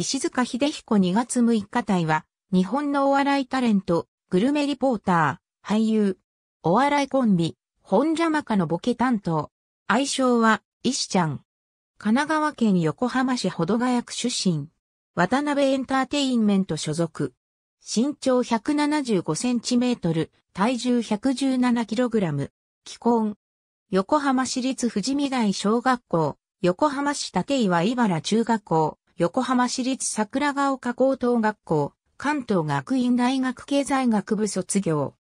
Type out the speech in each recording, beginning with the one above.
石塚秀彦2月6日隊は、日本のお笑いタレント、グルメリポーター、俳優、お笑いコンビ、本邪魔家のボケ担当。愛称は、石ちゃん。神奈川県横浜市保土ヶ谷区出身。渡辺エンターテインメント所属。身長175センチメートル、体重117キログラム。既婚。横浜市立富士見台小学校、横浜市立岩井原中学校、横浜市立桜ヶ丘高等学校、関東学院大学経済学部卒業。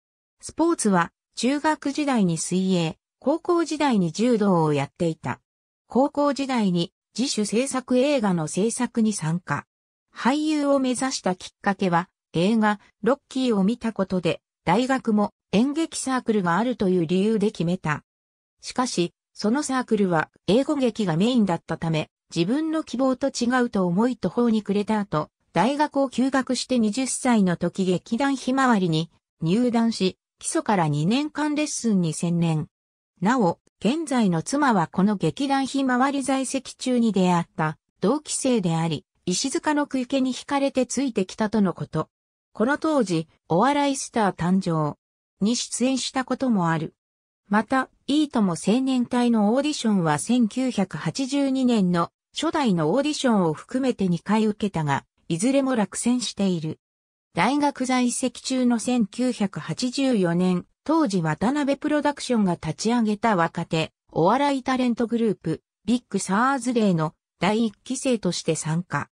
スポーツは、中学時代に水泳、高校時代に柔道をやっていた。高校時代に自主制作映画の制作に参加。俳優を目指したきっかけは、映画、ロッキーを見たことで、大学も演劇サークルがあるという理由で決めた。しかし、そのサークルは英語劇がメインだったため、自分の希望と違うと思い途方に暮れた後、大学を休学して20歳の時劇団ひまわりに入団し、基礎から2年間レッスンに専念。なお、現在の妻はこの劇団ひまわり在籍中に出会った同期生であり、石塚の食い気に惹かれてついてきたとのこと。この当時、お笑いスター誕生に出演したこともある。また、いいとも青年隊のオーディションは1982年の初代のオーディションを含めて2回受けたが、いずれも落選している。大学在籍中の1984年、当時渡辺プロダクションが立ち上げた若手、お笑いタレントグループ、ビッグサーズレイの第一期生として参加。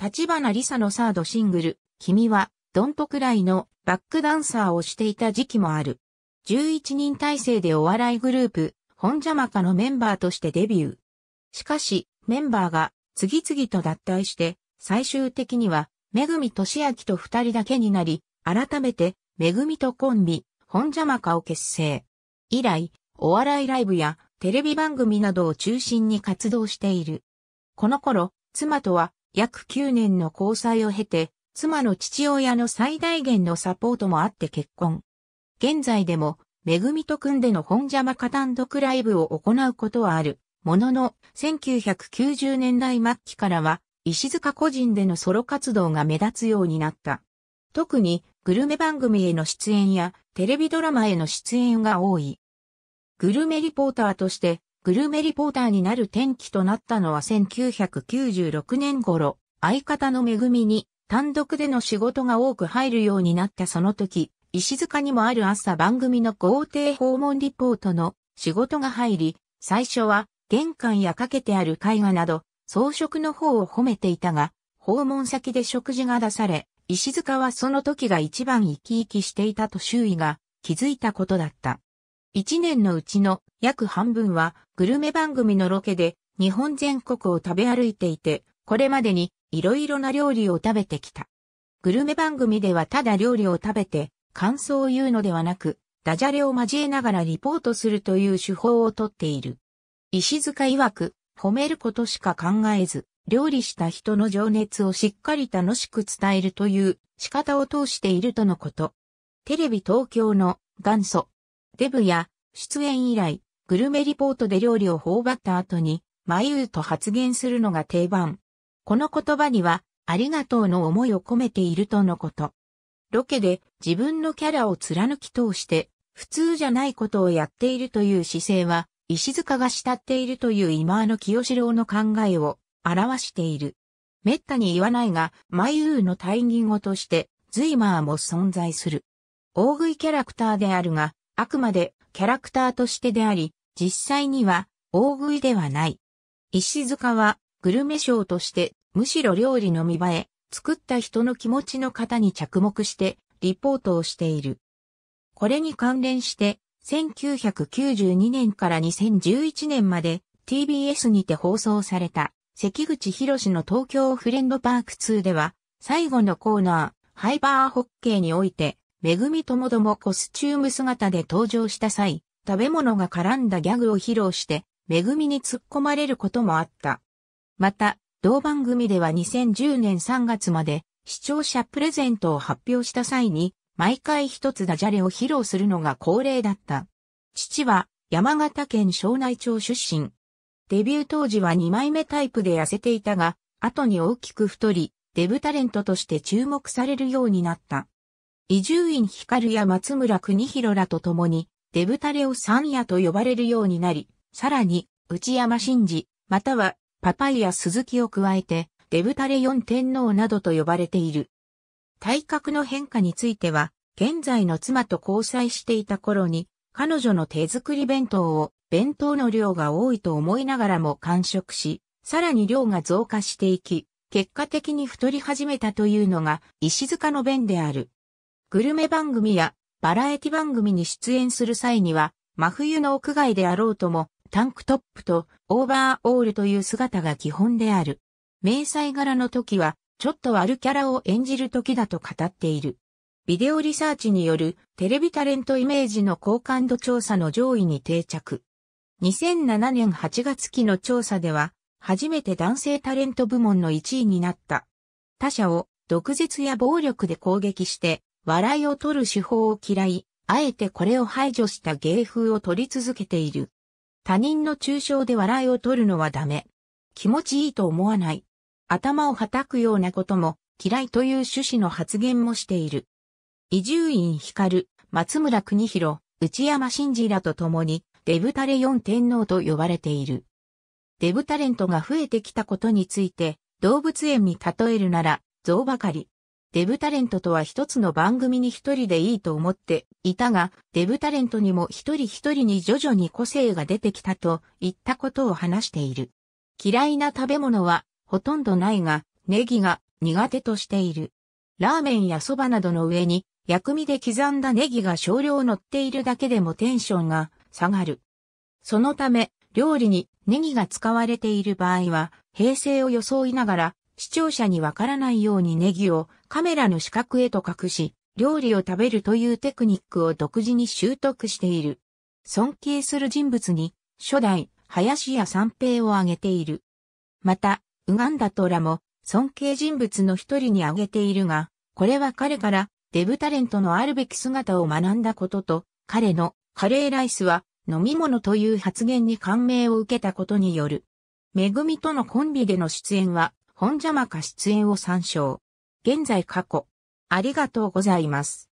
立花リサのサードシングル、君は、どんとくらいのバックダンサーをしていた時期もある。11人体制でお笑いグループ、本邪魔家のメンバーとしてデビュー。しかし、メンバーが次々と脱退して、最終的には、めぐみとしあきと二人だけになり、改めて、めぐみとコンビ、本邪魔家を結成。以来、お笑いライブやテレビ番組などを中心に活動している。この頃、妻とは約9年の交際を経て、妻の父親の最大限のサポートもあって結婚。現在でも、めぐみと組んでの本邪魔家単独ライブを行うことはある。ものの、1990年代末期からは、石塚個人でのソロ活動が目立つようになった。特に、グルメ番組への出演や、テレビドラマへの出演が多い。グルメリポーターとして、グルメリポーターになる転機となったのは1996年頃、相方の恵みに単独での仕事が多く入るようになったその時、石塚にもある朝番組の豪邸訪問リポートの仕事が入り、最初は玄関やかけてある絵画など、装飾の方を褒めていたが、訪問先で食事が出され、石塚はその時が一番生き生きしていたと周囲が気づいたことだった。一年のうちの約半分はグルメ番組のロケで日本全国を食べ歩いていて、これまでに色々な料理を食べてきた。グルメ番組ではただ料理を食べて感想を言うのではなく、ダジャレを交えながらリポートするという手法をとっている。石塚曰く、褒めることしか考えず、料理した人の情熱をしっかり楽しく伝えるという仕方を通しているとのこと。テレビ東京の元祖、デブや出演以来、グルメリポートで料理を頬張った後に、まゆうと発言するのが定番。この言葉には、ありがとうの思いを込めているとのこと。ロケで自分のキャラを貫き通して、普通じゃないことをやっているという姿勢は、石塚が慕っているという今の清志郎の考えを表している。めったに言わないが、眉イの対義語として、ズイマーも存在する。大食いキャラクターであるが、あくまでキャラクターとしてであり、実際には大食いではない。石塚はグルメ賞として、むしろ料理の見栄え、作った人の気持ちの方に着目して、リポートをしている。これに関連して、1992年から2011年まで TBS にて放送された関口博の東京フレンドパーク2では最後のコーナーハイバーホッケーにおいてめぐみともどもコスチューム姿で登場した際食べ物が絡んだギャグを披露してめぐみに突っ込まれることもあった。また同番組では2010年3月まで視聴者プレゼントを発表した際に毎回一つダジャレを披露するのが恒例だった。父は山形県庄内町出身。デビュー当時は2枚目タイプで痩せていたが、後に大きく太り、デブタレントとして注目されるようになった。伊集院光や松村邦広らと共に、デブタレを三夜と呼ばれるようになり、さらに、内山真治、または、パパイや鈴木を加えて、デブタレ四天王などと呼ばれている。体格の変化については、現在の妻と交際していた頃に、彼女の手作り弁当を弁当の量が多いと思いながらも完食し、さらに量が増加していき、結果的に太り始めたというのが石塚の弁である。グルメ番組やバラエティ番組に出演する際には、真冬の屋外であろうとも、タンクトップとオーバーオールという姿が基本である。迷彩柄の時はちょっと悪キャラを演じる時だと語っている。ビデオリサーチによるテレビタレントイメージの好感度調査の上位に定着。2007年8月期の調査では、初めて男性タレント部門の1位になった。他者を毒舌や暴力で攻撃して、笑いを取る手法を嫌い、あえてこれを排除した芸風を取り続けている。他人の抽象で笑いを取るのはダメ。気持ちいいと思わない。頭を叩くようなことも嫌いという趣旨の発言もしている。伊集院光、松村邦弘、内山真二らと共に、デブタレ四天皇と呼ばれている。デブタレントが増えてきたことについて、動物園に例えるなら、象ばかり。デブタレントとは一つの番組に一人でいいと思っていたが、デブタレントにも一人一人に徐々に個性が出てきたと言ったことを話している。嫌いな食べ物はほとんどないが、ネギが苦手としている。ラーメンやそばなどの上に薬味で刻んだネギが少量乗っているだけでもテンションが下がる。そのため、料理にネギが使われている場合は、平成を装いながら、視聴者にわからないようにネギをカメラの四角へと隠し、料理を食べるというテクニックを独自に習得している。尊敬する人物に、初代、林家三平を挙げている。また、ウガンダトラも尊敬人物の一人に挙げているが、これは彼からデブタレントのあるべき姿を学んだことと、彼のカレーライスは飲み物という発言に感銘を受けたことによる。めぐみとのコンビでの出演は、本邪魔か出演を参照。現在過去。ありがとうございます。